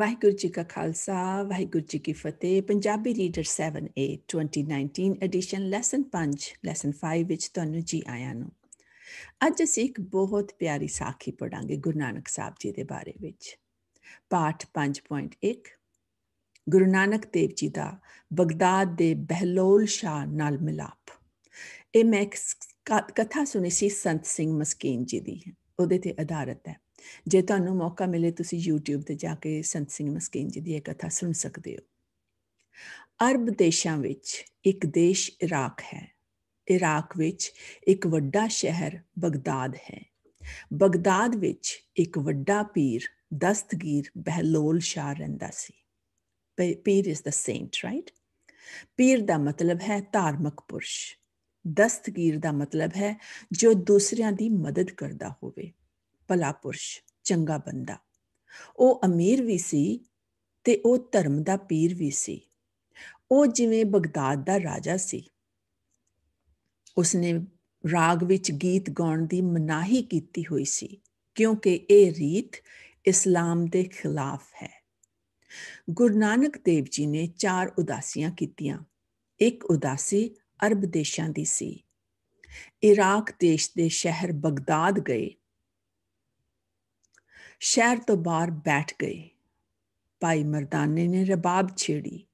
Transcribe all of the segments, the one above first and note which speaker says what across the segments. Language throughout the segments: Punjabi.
Speaker 1: ਵਾਹਿਗੁਰੂ ਜੀ ਕਾ ਖਾਲਸਾ ਵਾਹਿਗੁਰੂ ਜੀ ਕੀ ਫਤਿਹ Punjabi reader 7A 2019 edition lesson 5 lesson 5 ਵਿੱਚ ਤੁਹਾਨੂੰ ਜੀ ਆਇਆਂ ਨੂੰ ਅੱਜ ਅਸੀਂ ਇੱਕ ਬਹੁਤ ਪਿਆਰੀ ਸਾਖੀ ਪੜਾਂਗੇ ਗੁਰੂ ਨਾਨਕ ਸਾਹਿਬ ਜੀ ਦੇ ਬਾਰੇ ਵਿੱਚ ਪਾਠ 5.1 ਗੁਰੂ ਨਾਨਕ ਦੇਵ ਜੀ ਦਾ ਬਗਦਾਦ ਦੇ ਬਹਿਲੋਲ ਸ਼ਾਹ ਨਾਲ ਮਿਲਾਪ ਇਹ ਮੈਂ ਕਥਾ ਸੁਣੀ ਸੀ ਸੰਤ ਸਿੰਘ ਮਸਕੀਨ ਜੀ ਦੀ ਉਹਦੇ ਤੇ ਆਧਾਰਿਤ ਹੈ ਜੇ ਤੁਹਾਨੂੰ ਮੌਕਾ ਮਿਲੇ ਤੁਸੀਂ YouTube ਤੇ ਜਾ ਕੇ ਸੰਤ ਸਿੰਘ ਮਸਕੀਨ ਜੀ ਦੀ ਇਹ ਕਥਾ ਸੁਣ ਸਕਦੇ ਹੋ ਅਰਬ ਦੇਸ਼ਾਂ ਵਿੱਚ ਇੱਕ ਦੇਸ਼ ਇਰਾਕ ਹੈ ਇਰਾਕ ਵਿੱਚ ਇੱਕ ਵੱਡਾ ਸ਼ਹਿਰ ਬਗਦਾਦ ਹੈ ਬਗਦਾਦ ਵਿੱਚ ਇੱਕ ਵੱਡਾ ਪੀਰ ਦਸਤਗੀਰ ਬਹਿਲੋਲ ਸ਼ਾਹ ਰਹਿੰਦਾ ਸੀ ਪੀਰ ਇਸ ਦਾ ਸੇਂਟ ਰਾਈਟ ਪੀਰ ਦਾ ਮਤਲਬ ਹੈ ਧਾਰਮਿਕ ਪੁਰਸ਼ ਦਸਤਗੀਰ ਦਾ ਮਤਲਬ ਹੈ ਜੋ ਦੂਸਰਿਆਂ ਦੀ ਮਦਦ ਕਰਦਾ ਹੋਵੇ ਭਲਾ ਪੁਰਸ਼ ਚੰਗਾ ਬੰਦਾ ਉਹ ਅਮੀਰ ਵੀ ਸੀ ਤੇ ਉਹ ਧਰਮ ਦਾ ਪੀਰ ਵੀ ਸੀ ਉਹ ਜਿਵੇਂ ਬਗਦਾਦ ਦਾ ਰਾਜਾ ਸੀ ਉਸਨੇ ਰਾਗ ਵਿੱਚ ਗੀਤ ਗਾਉਣ ਦੀ ਮਨਾਹੀ ਕੀਤੀ ਹੋਈ ਸੀ ਕਿਉਂਕਿ ਇਹ ਰੀਤ ਇਸਲਾਮ ਦੇ ਖਿਲਾਫ ਹੈ ਗੁਰੂ ਨਾਨਕ ਦੇਵ ਜੀ ਨੇ ਚਾਰ ਉਦਾਸੀਆਂ ਕੀਤੀਆਂ ਇੱਕ ਉਦਾਸੀ ਅਰਬ ਦੇਸ਼ਾਂ ਦੀ ਸੀ ਇਰਾਕ ਦੇਸ਼ ਦੇ ਸ਼ਹਿਰ ਬਗਦਾਦ ਗਏ ਸ਼ਹਿਰ ਤੋਂ ਬਾਹਰ ਬੈਠ ਗਏ ਭਾਈ ਮਰਦਾਨੇ ਨੇ ਰਬਾਬ ਛੇੜੀ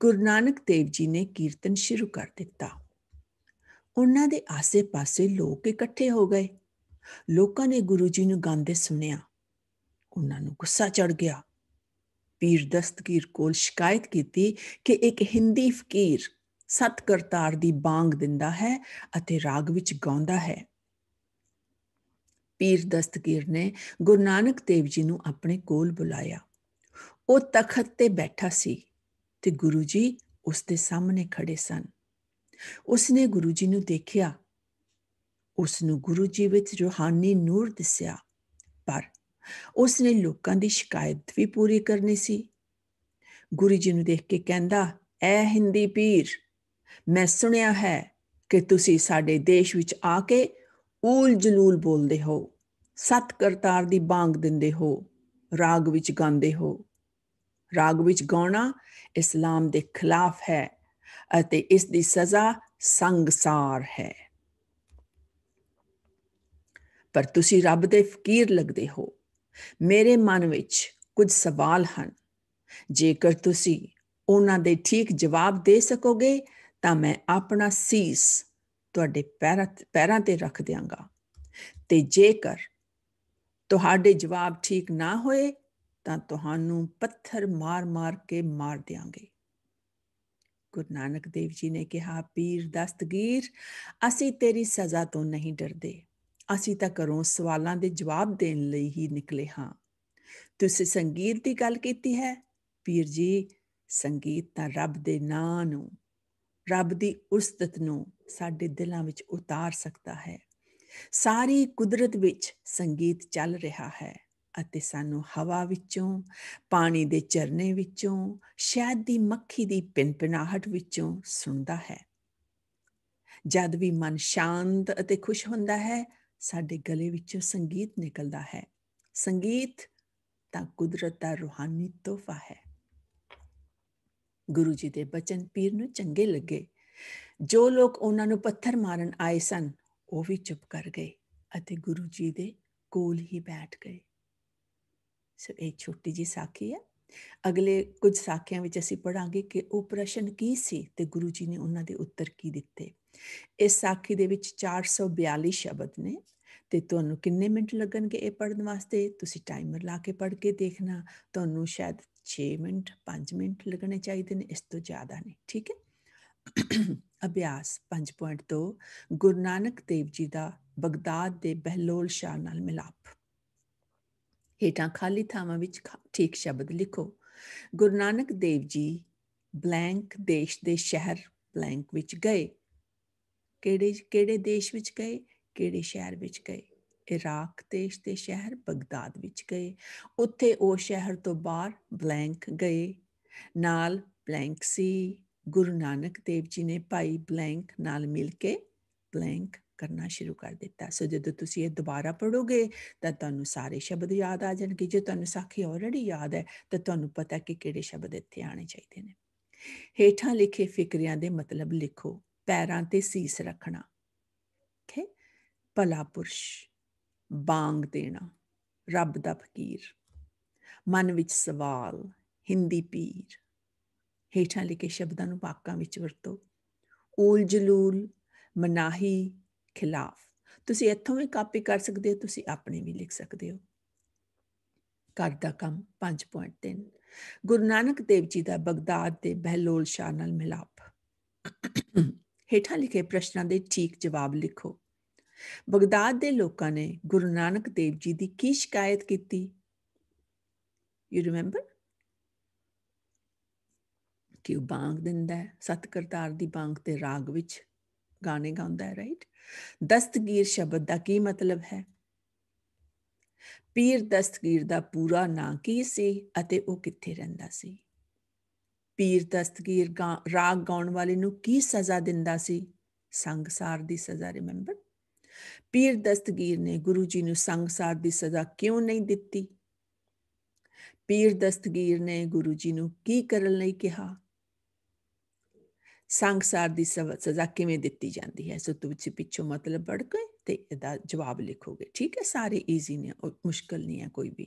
Speaker 1: ਗੁਰੂ ਨਾਨਕ ਦੇਵ ਜੀ ਨੇ ਕੀਰਤਨ ਸ਼ੁਰੂ ਕਰ ਦਿੱਤਾ ਉਹਨਾਂ ਦੇ ਆਸੇ-ਪਾਸੇ ਲੋਕ ਇਕੱਠੇ ਹੋ ਗਏ ਲੋਕਾਂ ਨੇ ਗੁਰੂ ਜੀ ਨੂੰ ਗਾਉਂਦੇ ਸੁਣਿਆ ਉਹਨਾਂ ਨੂੰ ਗੁੱਸਾ ਚੜ ਗਿਆ ਪੀਰ ਦਸਤਗੀਰ ਕੋਲ ਸ਼ਿਕਾਇਤ ਕੀਤੀ ਕਿ ਇੱਕ ਹਿੰਦੀ ਫਕੀਰ ਸਤ ਕਰਤਾਰ ਦੀ ਬਾਗ ਦਿੰਦਾ ਹੈ ਅਤੇ ਰਾਗ ਵਿੱਚ ਗਾਉਂਦਾ ਹੈ ਪੀਰ ਦਸਤਗੀਰ ਨੇ ਗੁਰੂ ਨਾਨਕ ਦੇਵ ਜੀ ਨੂੰ ਆਪਣੇ ਕੋਲ ਬੁਲਾਇਆ ਉਹ ਤਖਤ ਤੇ ਬੈਠਾ ਸੀ ਤੇ ਗੁਰੂ ਜੀ ਉਸ ਦੇ ਸਾਹਮਣੇ ਖੜੇ ਸਨ ਉਸ ਨੇ ਗੁਰੂ ਜੀ ਨੂੰ ਦੇਖਿਆ ਉਸ ਨੂੰ ਗੁਰੂ ਜੀ ਵਿੱਚ ਰੋਹਾਨੀ ਨੂਰ ਦਿਸਿਆ ਪਰ ਉਸ ਨੇ ਲੋਕਾਂ ਦੀ ਸ਼ਿਕਾਇਤ ਵੀ ਪੂਰੀ ਕਰਨੀ ਸੀ ਗੁਰੂ ਜੀ ਨੂੰ ਦੇਖ ਕੇ ਕਹਿੰਦਾ ਐ ਹਿੰਦੀ ਪੀਰ ਮੈਂ ਸੁਣਿਆ ਹੈ ਕਿ ਤੁਸੀਂ ਸਾਡੇ ਦੇਸ਼ ਵਿੱਚ ਆ ਕੇ ਊਲ ਜਲੂਲ ਬੋਲਦੇ ਹੋ ਸਤ ਕਰਤਾਰ ਦੀ ਬਾਗ ਦਿੰਦੇ ਹੋ ਰਾਗ ਵਿੱਚ ਗਾਉਂਦੇ ਹੋ ਰਾਗ ਵਿੱਚ ਗਾਉਣਾ ਇਸਲਾਮ ਦੇ ਖਿਲਾਫ ਹੈ ਅਤੇ ਇਸ ਦੀ ਸਜ਼ਾ ਸੰਗਸਾਰ ਹੈ ਪਰ ਤੁਸੀਂ ਰੱਬ ਦੇ ਫਕੀਰ ਲੱਗਦੇ ਹੋ ਮੇਰੇ ਮਨ ਵਿੱਚ ਕੁਝ ਸਵਾਲ ਹਨ ਜੇਕਰ ਤੁਸੀਂ ਉਹਨਾਂ ਦੇ ਠੀਕ ਜਵਾਬ ਦੇ ਸਕੋਗੇ ਤਾਂ ਮੈਂ ਆਪਣਾ ਸੀਸ ਤੁਹਾਡੇ ਪੈਰਾਂ ਤੇ ਰੱਖ ਦਿਆਂਗਾ ਤੇ ਜੇਕਰ ਤੁਹਾਡੇ ਜਵਾਬ ਠੀਕ ਨਾ ਹੋਏ ਤਾਂ ਤੁਹਾਨੂੰ ਪੱਥਰ ਮਾਰ-ਮਾਰ ਕੇ ਮਾਰ ਦਿਆਂਗੇ ਗੁਰੂ ਨਾਨਕ ਦੇਵ ਜੀ ਨੇ ਕਿਹਾ ਪੀਰ ਦਸਤਗੀਰ ਅਸੀਂ ਤੇਰੀ ਸਜ਼ਾ ਤੋਂ ਨਹੀਂ ਡਰਦੇ ਅਸੀਂ ਤਾਂ ਕਰੋਂ ਸਵਾਲਾਂ ਦੇ ਜਵਾਬ ਦੇਣ ਲਈ ਹੀ ਨਿਕਲੇ ਹਾਂ ਤੁਸੀਂ ਸੰਗੀਤ ਦੀ ਗੱਲ ਕੀਤੀ ਹੈ ਪੀਰ ਜੀ ਸੰਗੀਤ ਤਾਂ ਰੱਬ ਦੇ ਨਾਂ ਨੂੰ ਰੱਬ ਦੀ ਉਸਤਤ ਨੂੰ ਸਾਡੇ ਦਿਲਾਂ ਵਿੱਚ ਉਤਾਰ ਸਕਦਾ ਹੈ ਸਾਰੀ ਕੁਦਰਤ ਵਿੱਚ ਸੰਗੀਤ ਚੱਲ ਰਿਹਾ ਹੈ ਅਤੇ ਸਾਨੂੰ ਹਵਾ ਵਿੱਚੋਂ ਪਾਣੀ ਦੇ ਚਰਨੇ ਵਿੱਚੋਂ ਸ਼ਹਿਦ ਦੀ ਮੱਖੀ ਦੀ ਪਿੰਪਨਾਹਟ ਵਿੱਚੋਂ ਸੁਣਦਾ ਹੈ ਜਦ ਵੀ ਮਨ ਸ਼ਾਂਤ ਅਤੇ ਖੁਸ਼ ਹੁੰਦਾ ਹੈ ਸਾਡੇ ਗਲੇ ਵਿੱਚੋਂ ਸੰਗੀਤ ਨਿਕਲਦਾ ਹੈ ਸੰਗੀਤ ਤਾਂ ਕੁਦਰਤ ਦਾ ਰੂਹਾਨੀ ਤੋਹਫਾ ਹੈ ਗੁਰੂ ਜੀ ਦੇ ਬਚਨ ਪੀਰ ਨੂੰ ਚੰਗੇ ਲੱਗੇ ਜੋ ਲੋਕ ਉਹਨਾਂ ਨੂੰ ਪੱਥਰ ਮਾਰਨ ਆਏ ਸਨ ਉਹ ਵੀ ਚੁੱਪ ਕਰ ਗਏ ਅਤੇ ਗੁਰੂ ਜੀ ਦੇ ਕੋਲ ਹੀ ਬੈਠ ਗਏ ਸੋ ਇਹ ਛੋਟੀ ਜੀ ਸਾਖੀ ਹੈ ਅਗਲੇ ਕੁਝ ਸਾਖੀਆਂ ਵਿੱਚ ਅਸੀਂ ਪੜਾਂਗੇ ਕਿ ਉਹ ਪ੍ਰਸ਼ਨ ਕੀ ਸੀ ਤੇ ਗੁਰੂ ਜੀ ਨੇ ਉਹਨਾਂ ਦੇ ਉੱਤਰ ਕੀ ਦਿੱਤੇ ਇਸ ਸਾਖੀ ਦੇ ਵਿੱਚ 442 ਸ਼ਬਦ ਨੇ ਤੇ ਤੁਹਾਨੂੰ ਕਿੰਨੇ ਮਿੰਟ ਲੱਗਣਗੇ ਇਹ ਪੜਨ ਵਾਸਤੇ ਤੁਸੀਂ ਟਾਈਮਰ ਲਾ ਕੇ ਪੜ ਕੇ ਦੇਖਣਾ ਤੁਹਾਨੂੰ ਸ਼ਾਇਦ 6 ਮਿੰਟ 5 ਮਿੰਟ ਲੱਗਣੇ ਚਾਹੀਦੇ ਨੇ ਇਸ ਤੋਂ ਜ਼ਿਆਦਾ ਨਹੀਂ ਠੀਕ ਹੈ ਅਭਿਆਸ 5.2 ਗੁਰੂ ਨਾਨਕ ਦੇਵ ਜੀ ਦਾ ਬਗਦਾਦ ਦੇ ਬਹਿਲੋਲ ਸ਼ਾਹ ਨਾਲ ਮਿਲਾਪ ਹੇਟਾਂ ਖਾਲੀ ਥਾਵਾਂ ਵਿੱਚ ਠੀਕ ਸ਼ਬਦ ਲਿਖੋ ਗੁਰੂ ਨਾਨਕ ਦੇਵ ਜੀ ਬਲੈਂਕ ਦੇਸ਼ ਦੇ ਸ਼ਹਿਰ ਬਲੈਂਕ ਵਿੱਚ ਗਏ ਕਿਹੜੇ ਕਿਹੜੇ ਦੇਸ਼ ਵਿੱਚ ਗਏ ਕਿਹੜੇ ਸ਼ਹਿਰ ਵਿੱਚ ਗਏ ਇਰਾਕ ਦੇਸ਼ ਦੇ ਸ਼ਹਿਰ ਬਗਦਾਦ ਵਿੱਚ ਗਏ ਉੱਥੇ ਉਹ ਸ਼ਹਿਰ ਤੋਂ ਬਾਹਰ ਬਲੈਂਕ ਗਏ ਨਾਲ ਬਲੈਂਕ ਸੀ ਗੁਰੂ ਨਾਨਕ ਦੇਵ ਜੀ ਨੇ ਭਾਈ ਬਲੈਂਕ ਨਾਲ ਮਿਲ ਕੇ ਬਲੈਂਕ ਕਰਨਾ ਸ਼ੁਰੂ ਕਰ ਦਿੱਤਾ ਸੋ ਜਦੋਂ ਤੁਸੀਂ ਇਹ ਦੁਬਾਰਾ ਪੜੋਗੇ ਤਾਂ ਤੁਹਾਨੂੰ ਸਾਰੇ ਸ਼ਬਦ ਯਾਦ ਆ ਜਾਣਗੇ ਜੇ ਤੁਹਾਨੂੰ ਸਾਖੀ ਆਲਰੇਡੀ ਯਾਦ ਹੈ ਤਾਂ ਤੁਹਾਨੂੰ ਪਤਾ ਕਿ ਕਿਹੜੇ ਸ਼ਬਦ ਇੱਥੇ ਆਣੇ ਚਾਹੀਦੇ ਨੇ ਹੇਠਾਂ ਲਿਖੇ ਫਿਕਰਿਆਂ ਦੇ ਮਤਲਬ ਲਿਖੋ ਪੈਰਾਂ ਤੇ ਸੀਸ ਰੱਖਣਾ ਓਕੇ ਭਲਾ ਪੁਰਸ਼ ਬਾਗ ਦੇਣਾ ਰੱਬ ਦਾ ਫਕੀਰ ਮਨ ਵਿੱਚ ਸਵਾਲ ਹਿੰਦੀ ਪੀਰ ਹੇਠਾਂ ਲਿਖੇ ਸ਼ਬਦਾਂ ਨੂੰ ਵਾਕਾਂ ਵਿੱਚ ਵਰਤੋ ਓਲ ਜਲੂਲ ਮਨਾਹੀ ਖਿਲਾਫ ਤੁਸੀਂ ਇੱਥੋਂ ਵੀ ਕਾਪੀ ਕਰ ਸਕਦੇ ਹੋ ਤੁਸੀਂ ਆਪਣੇ ਵੀ ਲਿਖ ਸਕਦੇ ਹੋ ਘਰ ਦਾ ਕੰਮ 5.3 ਗੁਰੂ ਨਾਨਕ ਦੇਵ ਜੀ ਦਾ ਬਗਦਾਦ ਦੇ ਬਹਿਲੋਲ ਸ਼ਾਹ ਨਾਲ ਮਿਲਾਪ ਹੇਠਾਂ ਲਿਖੇ ਪ੍ਰਸ਼ਨਾਂ ਦੇ ਠੀਕ ਜਵਾਬ ਲਿਖੋ ਬਗਦਾਦ ਦੇ ਲੋਕਾਂ ਨੇ ਗੁਰੂ ਨਾਨਕ ਦੇਵ ਜੀ ਦੀ ਕੀ ਸ਼ਿਕਾਇਤ ਕੀਤੀ ਯੂ ਰਿਮੈਂਬਰ ਕਿ ਉਹ ਬਾਗ ਦਿੰਦਾ ਹੈ ਸਤ ਕਰਤਾਰ ਦੀ ਬਾਗ ਤੇ ਰਾਗ ਵਿੱਚ ਗਾਣੇ ਗਾਉਂਦਾ ਹੈ ਰਾਈਟ ਦਸਤਗੀਰ ਸ਼ਬਦ ਦਾ ਕੀ ਮਤਲਬ ਹੈ ਪੀਰ ਦਸਤਗੀਰ ਦਾ ਪੂਰਾ ਨਾਂ ਕੀ ਸੀ ਅਤੇ ਉਹ ਕਿੱਥੇ ਰਹਿੰਦਾ ਸੀ ਪੀਰ ਦਸਤਗੀਰ ਰਾਗ ਗਾਉਣ ਵਾਲੇ ਨੂੰ ਕੀ ਸਜ਼ਾ ਦਿੰਦਾ ਸੀ ਸੰਗਸਾਰ ਦੀ ਸਜ਼ਾ ਰਿਮੈਂਬਰ ਪੀਰ ਦਸਤਗੀਰ ਨੇ ਗੁਰੂ ਜੀ ਨੂੰ ਸੰਗਸਾਰ ਦੀ ਸਜ਼ਾ ਕਿਉਂ ਨਹੀਂ ਦਿੱਤੀ ਪੀਰ ਦਸਤਗੀਰ ਨੇ ਗੁਰੂ ਜੀ ਨੂੰ ਕੀ ਕਰਨ ਲਈ ਕਿਹਾ ਸੰਸਾਰ ਦੀ ਸਜ਼ਾ ਕਿਵੇਂ ਦਿੱਤੀ ਜਾਂਦੀ ਹੈ ਸੋ ਤੁਸੀਂ ਪਿੱਛੋਂ ਮਤਲਬ ਪੜ ਕੇ ਤੇ ਇਹਦਾ ਜਵਾਬ ਲਿਖੋਗੇ ਠੀਕ ਹੈ ਸਾਰੇ ਈਜ਼ੀ ਨੇ ਮੁਸ਼ਕਲ ਨਹੀਂ ਹੈ ਕੋਈ ਵੀ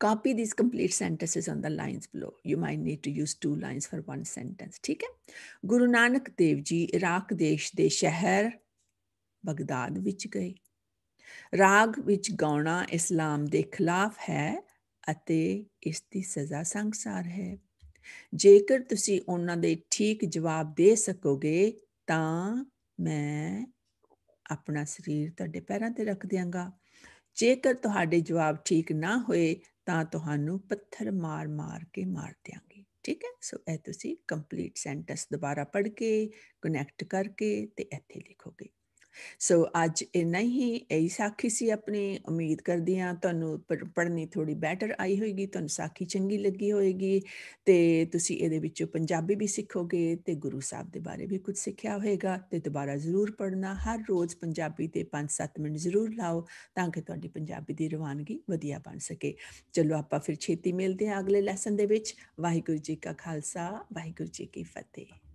Speaker 1: copy these complete sentences on the lines below you might need to use two lines for one sentence ਠੀਕ ਹੈ ਗੁਰੂ ਨਾਨਕ ਦੇਵ ਜੀ ਇਰਾਕ ਦੇਸ਼ ਦੇ ਸ਼ਹਿਰ ਬਗਦਾਦ ਵਿੱਚ ਗਏ ਰਾਗ ਵਿੱਚ ਗਾਉਣਾ ਇਸਲਾਮ ਦੇ ਖਿਲਾਫ ਹੈ ਅਤੇ ਇਸ ਦੀ ਸਜ਼ਾ ਸੰਸਾਰ ਹੈ ਜੇਕਰ ਤੁਸੀਂ ਉਹਨਾਂ ਦੇ ਠੀਕ ਜਵਾਬ ਦੇ ਸਕੋਗੇ ਤਾਂ ਮੈਂ ਆਪਣਾ ਸਰੀਰ ਤੁਹਾਡੇ ਪੈਰਾਂ ਤੇ ਰੱਖ ਦਿਆਂਗਾ ਜੇਕਰ ਤੁਹਾਡੇ ਜਵਾਬ ਠੀਕ ਨਾ ਹੋਏ ਤਾਂ ਤੁਹਾਨੂੰ ਪੱਥਰ ਮਾਰ-ਮਾਰ ਕੇ ਮਾਰ ਦਿਆਂਗੇ ਠੀਕ ਹੈ ਸੋ ਇਹ ਤੁਸੀਂ ਕੰਪਲੀਟ ਸੈਂਟੈਂਸ ਦੁਬਾਰਾ ਪੜ੍ਹ ਕੇ ਕਨੈਕਟ ਕਰਕੇ ਤੇ ਇੱਥੇ ਲਿਖੋਗੇ ਸੋ ਅੱਜ ਇੰਨਾ ਹੀ ਇਹ ਸਾਖੀ ਸੀ ਆਪਣੀ ਉਮੀਦ ਕਰਦੀ ਹਾਂ ਤੁਹਾਨੂੰ ਪੜ੍ਹਨੀ ਥੋੜੀ ਬੈਟਰ ਆਈ ਹੋਏਗੀ ਤੁਹਾਨੂੰ ਸਾਖੀ ਚੰਗੀ ਲੱਗੀ ਹੋਏਗੀ ਤੇ ਤੁਸੀਂ ਇਹਦੇ ਵਿੱਚੋਂ ਪੰਜਾਬੀ ਵੀ ਸਿੱਖੋਗੇ ਤੇ ਗੁਰੂ ਸਾਹਿਬ ਦੇ ਬਾਰੇ ਵੀ ਕੁਝ ਸਿੱਖਿਆ ਹੋਏਗਾ ਤੇ ਦੁਬਾਰਾ ਜ਼ਰੂਰ ਪੜ੍ਹਨਾ ਹਰ ਰੋਜ਼ ਪੰਜਾਬੀ ਤੇ 5-7 ਮਿੰਟ ਜ਼ਰੂਰ ਲਾਓ ਤਾਂ ਕਿ ਤੁਹਾਡੀ ਪੰਜਾਬੀ ਦੀ ਰਵਾਨਗੀ ਵਧੀਆ ਬਣ ਸਕੇ ਚਲੋ ਆਪਾਂ ਫਿਰ ਛੇਤੀ ਮਿਲਦੇ ਹਾਂ ਅਗਲੇ ਲੈਸਨ ਦੇ ਵਿੱਚ ਵਾਹਿਗੁਰੂ ਜੀ ਕਾ ਖਾਲਸਾ ਵਾਹਿਗੁਰੂ ਜੀ ਕੀ ਫਤਿਹ